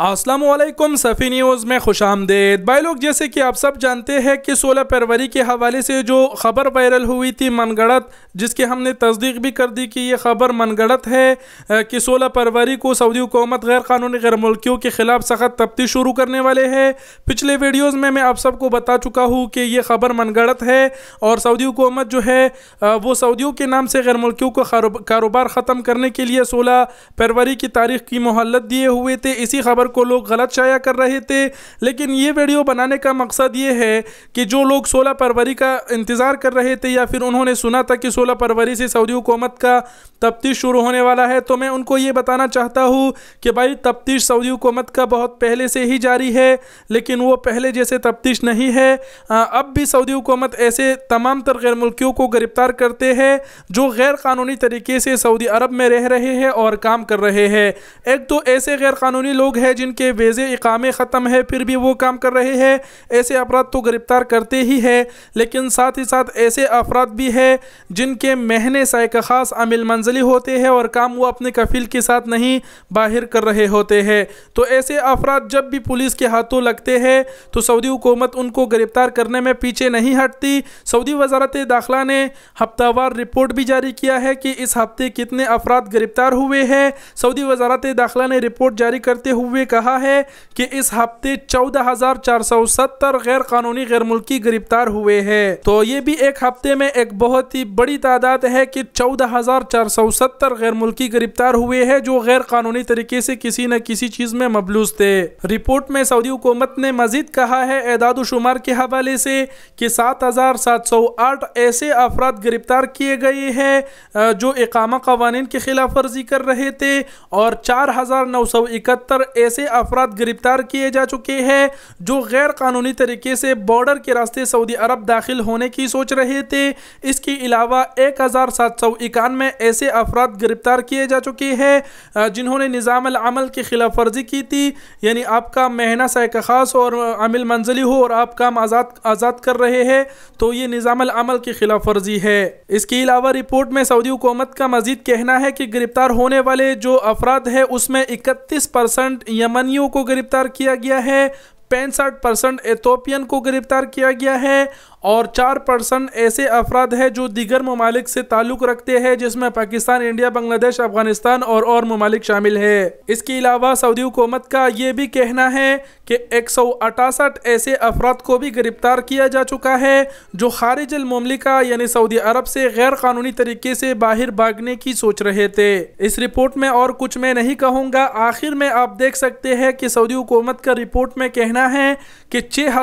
Aslam सफ़ी news में खुश आमदेद भाई लोग जैसे कि आप सब जानते हैं कि 16 फरवरी के हवाले से जो ख़बर वायरल हुई थी मनगढ़त जिसकी हमने तस्दीक भी कर दी कि ये ख़बर मनगढ़त है कि 16 फरवरी को सऊदी हुकूमत गैर कानूनी गैर मुल्कियों के ख़िलाफ़ सख्त तफ्ती शुरू करने वाले हैं पिछले वीडियोज़ में मैं आप सबको बता चुका हूँ कि ये ख़बर मनगढ़त है और सऊदी हुकूमत जो है वो सऊदियों के नाम से गैर मुल्कियों को कारोबार ख़त्म करने के लिए सोलह फरवरी की तारीख की मोहलत दिए हुए थे इसी खबर खबर को लोग गलत शाया कर रहे थे लेकिन ये वीडियो बनाने का मकसद ये है कि जो लोग सोलह फरवरी का इंतज़ार कर रहे थे या फिर उन्होंने सुना था कि सोलह फरवरी से सऊदी हुकूमत का तफ्तीश शुरू होने वाला है तो मैं उनको ये बताना चाहता हूँ कि भाई तफ्तीश सऊदी हुकूमत का बहुत पहले से ही जारी है लेकिन वो पहले जैसे तफ्तीश नहीं है अब भी सऊदी हुकूमत ऐसे तमाम तर गैर मुल्कियों को गिरफ्तार करते हैं जो गैर कानूनी तरीके से सऊदी अरब में रह रहे हैं और काम कर रहे हैं एक तो ऐसे गैर कानूनी लोग हैं है जिनके वेज़े इकामे ख़त्म है फिर भी वो काम कर रहे हैं ऐसे अफराद तो गिरफ़्तार करते ही है लेकिन साथ ही साथ ऐसे अफराद भी है जिनके महने साय एक ख़ास अमिल मंजिली होते हैं और काम वो अपने कफील के साथ नहीं बाहर कर रहे होते हैं तो ऐसे अफराद जब भी पुलिस के हाथों लगते हैं तो सऊदी हुकूमत उनको गिरफ़्तार करने में पीछे नहीं हटती सऊदी वजारत दाखिला ने हफ्तावार रिपोर्ट भी जारी किया है कि इस हफ्ते कितने अफराद गिरफ़्तार हुए हैं सऊदी वजारत दाखिला ने रिपोर्ट जारी करते हुए हुए कहा है कि इस हफ्ते 14,470 गैर कानूनी गैर मुल्की गिरफ्तार हुए हैं तो ये भी एक हफ्ते में एक बहुत ही बड़ी तादाद है कि 14,470 गैर मुल्की गिरफ्तार हुए हैं जो गैर कानूनी तरीके से किसी न किसी चीज में मबलूस थे रिपोर्ट में सऊदी हुकूमत ने मजीद कहा है एदाद शुमार के हवाले से कि 7,708 ऐसे अफराद गिरफ्तार किए गए हैं जो इकामा कवानीन की खिलाफ वर्जी कर रहे थे और चार हजार नौ सौ इकहत्तर ऐसे अफराद गिरफ्तार किए जा चुके हैं जो गैर कानूनी तरीके से बॉर्डर के रास्ते सऊदी अरब दाखिल होने की सोच रहे थे इसके अलावा एक हज़ार सात सौ इक्यानवे ऐसे अफराद गिरफ्तार किए जा चुके हैं जिन्होंने निज़ाम अमल की खिलाफ वर्जी की थी यानी आपका महना सैक खास और अमिल मंजिली हो और आप काम आज़ाद आज़ाद कर रहे हैं तो ये निज़ाम अमल की खिलाफ वर्जी है इसके अलावा रिपोर्ट में सऊदी हुकूमत का मजीद कहना है कि गिरफ्तार होने वाले जो अफराद है उसमें इकतीस परसेंट यमनियों को गिरफ्तार किया गया है पैंसठ परसेंट एथोपियन को गिरफ्तार किया गया है और चार पर्सन ऐसे अफराद हैं जो दीगर ममालिक से ताल्लुक़ रखते हैं जिसमें पाकिस्तान इंडिया बांग्लादेश अफगानिस्तान और और ममालिक शामिल है इसके अलावा सऊदी हुकूमत का ये भी कहना है कि एक ऐसे अफराद को भी गिरफ्तार किया जा चुका है जो खारिज ममलिका यानी सऊदी अरब से गैर कानूनी तरीके से बाहर भागने की सोच रहे थे इस रिपोर्ट में और कुछ मैं नहीं कहूँगा आखिर में आप देख सकते हैं कि सऊदी हुकूमत का रिपोर्ट में कहना है कि छः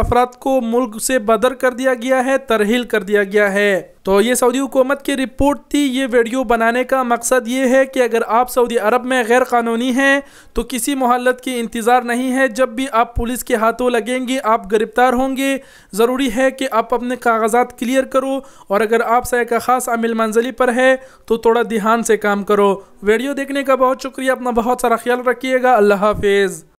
अफराद को मुल्क से बदर कर दिया गया है तरहील कर दिया गया है तो ये सऊदी हुकूमत की रिपोर्ट थी ये वीडियो बनाने का मकसद ये है कि अगर आप सऊदी अरब में गैर कानूनी हैं तो किसी मोहलत की इंतज़ार नहीं है जब भी आप पुलिस के हाथों लगेंगे आप गिरफ्तार होंगे ज़रूरी है कि आप अपने कागजात क्लियर करो और अगर आप सह का ख़ास अमिल मंजिली पर है तो थोड़ा ध्यान से काम करो वीडियो देखने का बहुत शुक्रिया अपना बहुत सारा ख्याल रखिएगा अल्लाह हाफिज़